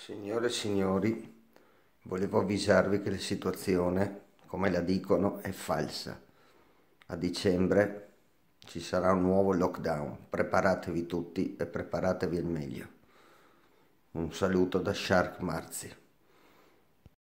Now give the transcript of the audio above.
Signore e signori, volevo avvisarvi che la situazione, come la dicono, è falsa. A dicembre ci sarà un nuovo lockdown. Preparatevi tutti e preparatevi al meglio. Un saluto da Shark Marzi.